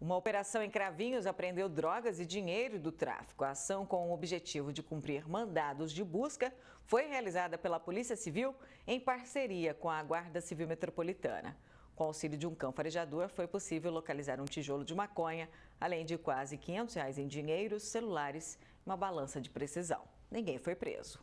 Uma operação em Cravinhos apreendeu drogas e dinheiro do tráfico. A ação, com o objetivo de cumprir mandados de busca, foi realizada pela Polícia Civil em parceria com a Guarda Civil Metropolitana. Com auxílio de um cão farejador, foi possível localizar um tijolo de maconha, além de quase 500 reais em dinheiro, celulares e uma balança de precisão. Ninguém foi preso.